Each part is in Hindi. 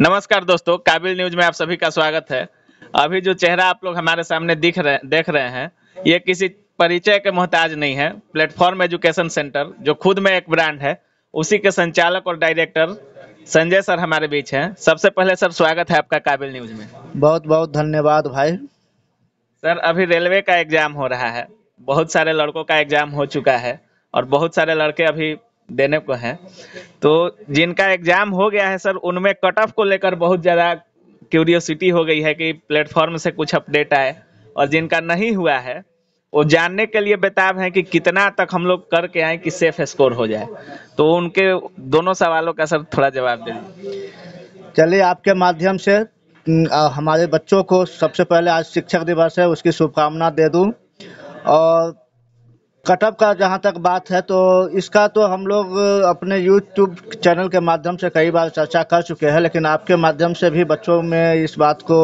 नमस्कार दोस्तों काबिल न्यूज में आप सभी का स्वागत है अभी जो चेहरा आप लोग हमारे सामने दिख रहे देख रहे हैं ये किसी परिचय के मोहताज नहीं है प्लेटफॉर्म एजुकेशन सेंटर जो खुद में एक ब्रांड है उसी के संचालक और डायरेक्टर संजय सर हमारे बीच हैं सबसे पहले सर स्वागत है आपका काबिल न्यूज में बहुत बहुत धन्यवाद भाई सर अभी रेलवे का एग्जाम हो रहा है बहुत सारे लड़कों का एग्जाम हो चुका है और बहुत सारे लड़के अभी देने को है तो जिनका एग्जाम हो गया है सर उनमें कट ऑफ को लेकर बहुत ज़्यादा क्यूरियोसिटी हो गई है कि प्लेटफॉर्म से कुछ अपडेट आए और जिनका नहीं हुआ है वो जानने के लिए बेताब हैं कि कितना तक हम लोग करके आए कि सेफ स्कोर हो जाए तो उनके दोनों सवालों का सर थोड़ा जवाब दे चलिए आपके माध्यम से हमारे बच्चों को सबसे पहले आज शिक्षक दिवस है उसकी शुभकामना दे दूं और कटअप का जहाँ तक बात है तो इसका तो हम लोग अपने यूट्यूब चैनल के माध्यम से कई बार चर्चा कर चुके हैं लेकिन आपके माध्यम से भी बच्चों में इस बात को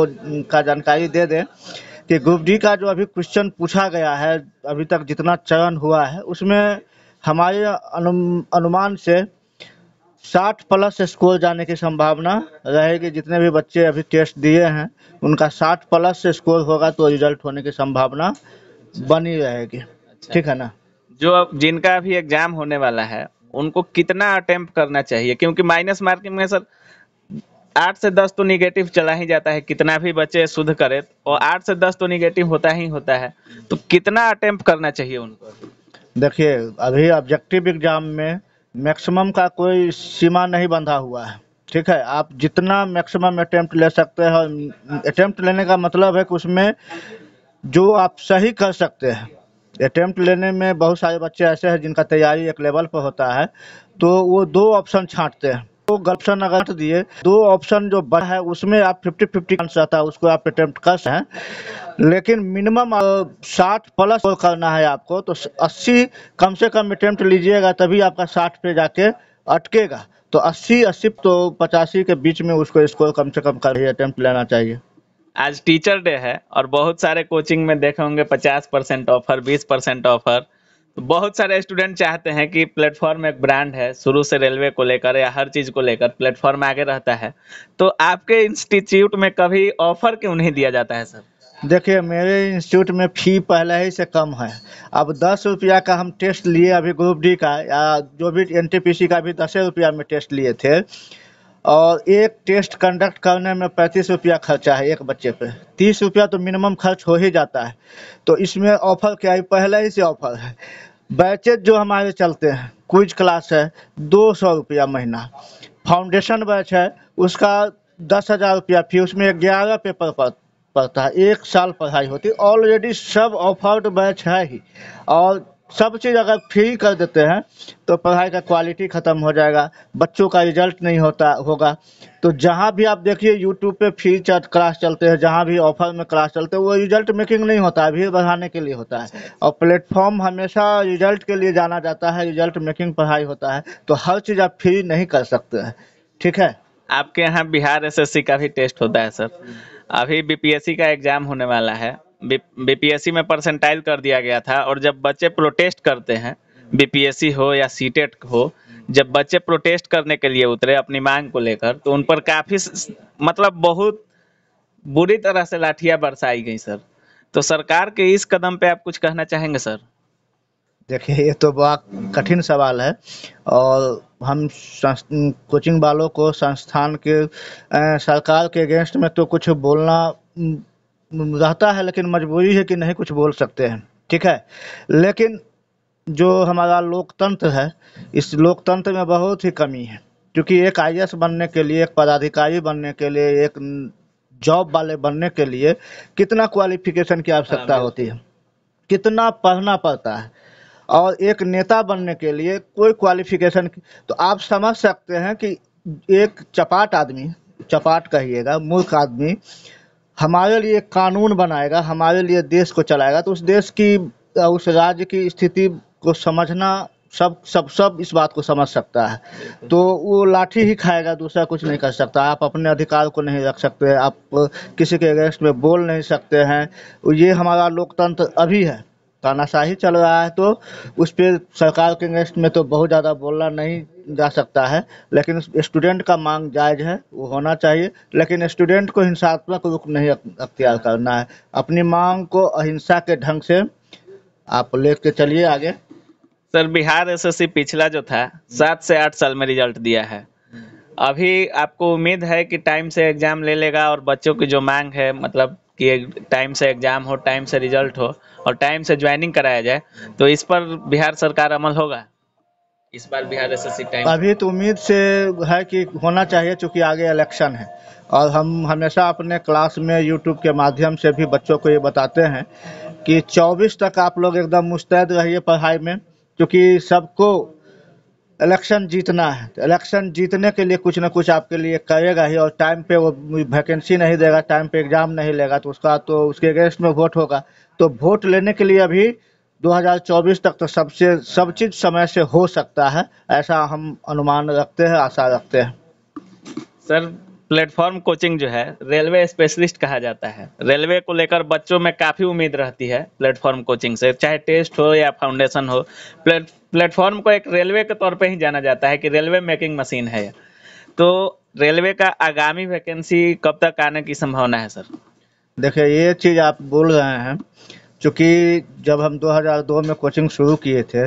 का जानकारी दे दें कि ग्रुप डी का जो अभी क्वेश्चन पूछा गया है अभी तक जितना चयन हुआ है उसमें हमारे अनु, अनुमान से साठ प्लस स्कोर जाने की संभावना रहेगी जितने भी बच्चे अभी टेस्ट दिए हैं उनका साठ प्लस स्कोर होगा तो रिजल्ट होने की संभावना बनी रहेगी अच्छा ठीक है ना जो जिनका अभी एग्जाम होने वाला है उनको कितना अटेम्प्ट करना चाहिए क्योंकि माइनस मार्किंग में सर आठ से दस तो निगेटिव चला ही जाता है कितना भी बच्चे शुद्ध करे और आठ से दस तो निगेटिव होता ही होता है तो कितना अटेम्प्ट करना चाहिए उनको देखिए अभी ऑब्जेक्टिव एग्जाम में मैक्सिमम का कोई सीमा नहीं बंधा हुआ है ठीक है आप जितना मैक्सिमम अटेम्प्ट ले सकते हैं अटेम्प्ट लेने का मतलब है कि उसमें जो आप सही कर सकते हैं अटैम्प्ट लेने में बहुत सारे बच्चे ऐसे हैं जिनका तैयारी एक लेवल पर होता है तो वो दो ऑप्शन छांटते हैं तो ऑप्शन अगर दिए दो ऑप्शन जो बड़ा है उसमें आप फिफ्टी फिफ्टी चांस आता है उसको आप अटैम्प्ट कर हैं लेकिन मिनिमम साठ प्लस करना है आपको तो अस्सी कम से कम अटैम्प्ट लीजिएगा तभी आपका साठ पे जाके अटकेगा तो अस्सी अस्सी तो पचासी के बीच में उसको स्कोर कम से कम कर ही अटैम्प्ट लेना चाहिए आज टीचर डे है और बहुत सारे कोचिंग में देखे होंगे पचास परसेंट ऑफर बीस परसेंट ऑफर तो बहुत सारे स्टूडेंट चाहते हैं कि प्लेटफॉर्म एक ब्रांड है शुरू से रेलवे को लेकर या हर चीज़ को लेकर प्लेटफॉर्म आगे रहता है तो आपके इंस्टीट्यूट में कभी ऑफर क्यों नहीं दिया जाता है सर देखिए मेरे इंस्टीट्यूट में फ़ी पहले ही से कम है अब दस रुपया का हम टेस्ट लिए अभी ग्रुप डी का या जो भी एन का भी दस रुपया में टेस्ट लिए थे और एक टेस्ट कंडक्ट करने में पैंतीस रुपया खर्चा है एक बच्चे पे तीस रुपया तो मिनिमम खर्च हो ही जाता है तो इसमें ऑफर क्या है पहले ही से ऑफर है बैचेज जो हमारे चलते हैं क्विज क्लास है दो सौ रुपया महीना फाउंडेशन बैच है उसका दस हज़ार रुपया फी उसमें ग्यारह पेपर पर पड़ता है एक साल पढ़ाई होती ऑलरेडी सब ऑफर्ड बैच है ही और सब चीज़ अगर फ्री कर देते हैं तो पढ़ाई का क्वालिटी ख़त्म हो जाएगा बच्चों का रिजल्ट नहीं होता होगा तो जहाँ भी आप देखिए यूट्यूब पे फ्री चल क्लास चलते हैं जहाँ भी ऑफर में क्लास चलते हैं वो रिजल्ट मेकिंग नहीं होता है भीड़ बढ़ाने के लिए होता है और प्लेटफॉर्म हमेशा रिजल्ट के लिए जाना जाता है रिजल्ट मेकिंग पढ़ाई होता है तो हर चीज़ आप फ्री नहीं कर सकते हैं ठीक है आपके यहाँ बिहार सी का भी टेस्ट होता है सर अभी सी का एग्ज़ाम होने वाला है बीपीएससी में परसेंटाइल कर दिया गया था और जब बच्चे प्रोटेस्ट करते हैं बीपीएससी हो या सीटेट e हो जब बच्चे प्रोटेस्ट करने के लिए उतरे अपनी मांग को लेकर तो उन पर काफी मतलब बहुत बुरी तरह से लाठियां बरसाई गई सर तो सरकार के इस कदम पे आप कुछ कहना चाहेंगे सर देखिए ये तो बहुत कठिन सवाल है और हम कोचिंग वालों को संस्थान के सरकार के अगेंस्ट में तो कुछ बोलना रहता है लेकिन मजबूरी है कि नहीं कुछ बोल सकते हैं ठीक है लेकिन जो हमारा लोकतंत्र है इस लोकतंत्र में बहुत ही कमी है क्योंकि एक आई बनने के लिए एक पदाधिकारी बनने के लिए एक जॉब वाले बनने के लिए कितना क्वालिफिकेशन की आवश्यकता हाँ, होती है कितना पढ़ना पड़ता है और एक नेता बनने के लिए कोई क्वालिफिकेशन तो आप समझ सकते हैं कि एक चपाट आदमी चपाट कहिएगा मूर्ख आदमी हमारे लिए कानून बनाएगा हमारे लिए देश को चलाएगा तो उस देश की उस राज्य की स्थिति को समझना सब सब सब इस बात को समझ सकता है तो वो लाठी ही खाएगा दूसरा कुछ नहीं कर सकता आप अपने अधिकार को नहीं रख सकते आप किसी के अगेंस्ट में बोल नहीं सकते हैं ये हमारा लोकतंत्र अभी है तानाशाही चल रहा है तो उस पर सरकार के अगेंस्ट में तो बहुत ज़्यादा बोलना नहीं जा सकता है लेकिन स्टूडेंट का मांग जायज़ है वो होना चाहिए लेकिन स्टूडेंट को हिंसात्मक रुख नहीं अख्तियार करना है अपनी मांग को अहिंसा के ढंग से आप ले कर चलिए आगे सर बिहार एसएससी पिछला जो था सात से आठ साल में रिजल्ट दिया है अभी आपको उम्मीद है कि टाइम से एग्जाम ले लेगा और बच्चों की जो मांग है मतलब कि टाइम से एग्जाम हो टाइम से रिजल्ट हो और टाइम से ज्वाइनिंग कराया जाए तो इस पर बिहार सरकार अमल होगा इस बार बिहार एसएससी टाइम अभी तो उम्मीद से है कि होना चाहिए चूँकि आगे इलेक्शन है और हम हमेशा अपने क्लास में यूट्यूब के माध्यम से भी बच्चों को ये बताते हैं कि 24 तक आप लोग एकदम मुस्तैद रहिए पढ़ाई में क्योंकि सबको इलेक्शन जीतना है तो इलेक्शन जीतने के लिए कुछ ना कुछ आपके लिए करेगा ही और टाइम पे वो वैकेंसी नहीं देगा टाइम पे एग्जाम नहीं लेगा तो उसका तो उसके अगेंस्ट में वोट होगा तो वोट लेने के लिए अभी 2024 तक तो सबसे सब चीज समय से हो सकता है ऐसा हम अनुमान रखते हैं आशा रखते हैं सर प्लेटफॉर्म कोचिंग जो है रेलवे स्पेशलिस्ट कहा जाता है रेलवे को लेकर बच्चों में काफ़ी उम्मीद रहती है प्लेटफॉर्म कोचिंग से चाहे टेस्ट हो या फाउंडेशन हो प्लेट प्लेटफॉर्म को एक रेलवे के तौर पे ही जाना जाता है कि रेलवे मेकिंग मशीन है तो रेलवे का आगामी वैकेंसी कब तक आने की संभावना है सर देखिए ये चीज़ आप बोल रहे हैं चूँकि जब हम दो में कोचिंग शुरू किए थे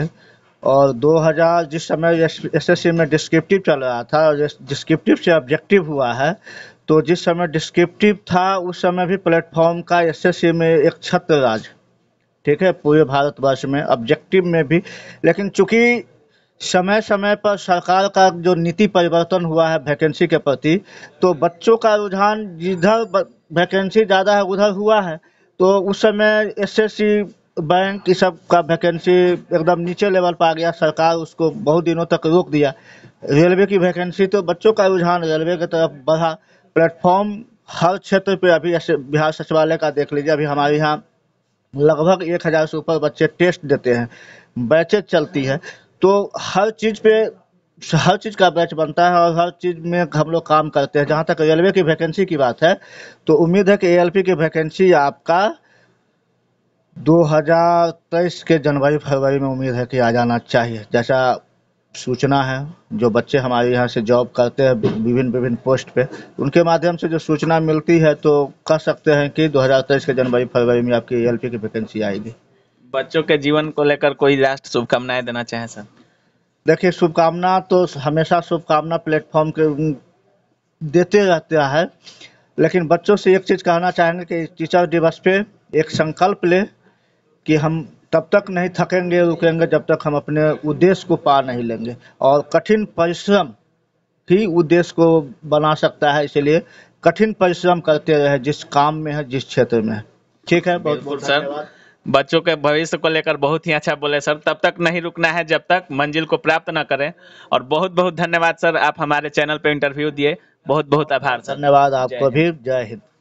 और 2000 जिस समय एसएससी में डिस्क्रिप्टिव चल रहा था और डिस्क्रिप्टिव से ऑब्जेक्टिव हुआ है तो जिस समय डिस्क्रिप्टिव था उस समय भी प्लेटफॉर्म का एसएससी में एक छत्र राज ठीक है पूरे भारतवर्ष में ऑब्जेक्टिव में भी लेकिन चूंकि समय समय पर सरकार का जो नीति परिवर्तन हुआ है वैकेंसी के प्रति तो बच्चों का रुझान जिधर वैकेंसी ज़्यादा है उधर हुआ है तो उस समय एस बैंक इस सब का वैकेंसी एकदम नीचे लेवल पर आ गया सरकार उसको बहुत दिनों तक रोक दिया रेलवे की वैकेंसी तो बच्चों का रुझान रेलवे की तरफ बढ़ा प्लेटफॉर्म हर क्षेत्र पे अभी ऐसे बिहार सचिवालय का देख लीजिए अभी हमारे यहाँ लगभग एक हज़ार से ऊपर बच्चे टेस्ट देते हैं बैचेज चलती है तो हर चीज़ पे हर चीज़ का बैच बनता है और हर चीज़ में हम लोग काम करते हैं जहाँ तक रेलवे की वैकेंसी की बात है तो उम्मीद है कि ए की वैकेंसी आपका दो हज़ार तेईस के जनवरी फरवरी में उम्मीद है कि आ जाना चाहिए जैसा सूचना है जो बच्चे हमारे यहाँ से जॉब करते हैं विभिन्न विभिन्न पोस्ट पे उनके माध्यम से जो सूचना मिलती है तो कह सकते हैं कि दो हज़ार तेईस के जनवरी फरवरी में आपकी एल की वैकेंसी आएगी बच्चों के जीवन को लेकर कोई लास्ट शुभकामनाएं देना चाहें सर देखिए शुभकामना तो हमेशा शुभकामना प्लेटफॉर्म के देते रहते हैं लेकिन बच्चों से एक चीज़ कहना चाहेंगे कि टीचर दिवस पे एक संकल्प ले कि हम तब तक नहीं थकेंगे रुकेंगे जब तक हम अपने उद्देश्य को पा नहीं लेंगे और कठिन परिश्रम ही उद्देश्य को बना सकता है इसलिए कठिन परिश्रम करते रहे जिस काम में है जिस क्षेत्र में है ठीक है बहुत बहुत सर बच्चों के भविष्य को लेकर बहुत ही अच्छा बोले सर तब तक नहीं रुकना है जब तक मंजिल को प्राप्त न करें और बहुत बहुत धन्यवाद सर आप हमारे चैनल पर इंटरव्यू दिए बहुत बहुत आभार सर धन्यवाद आपको भी जय हिंद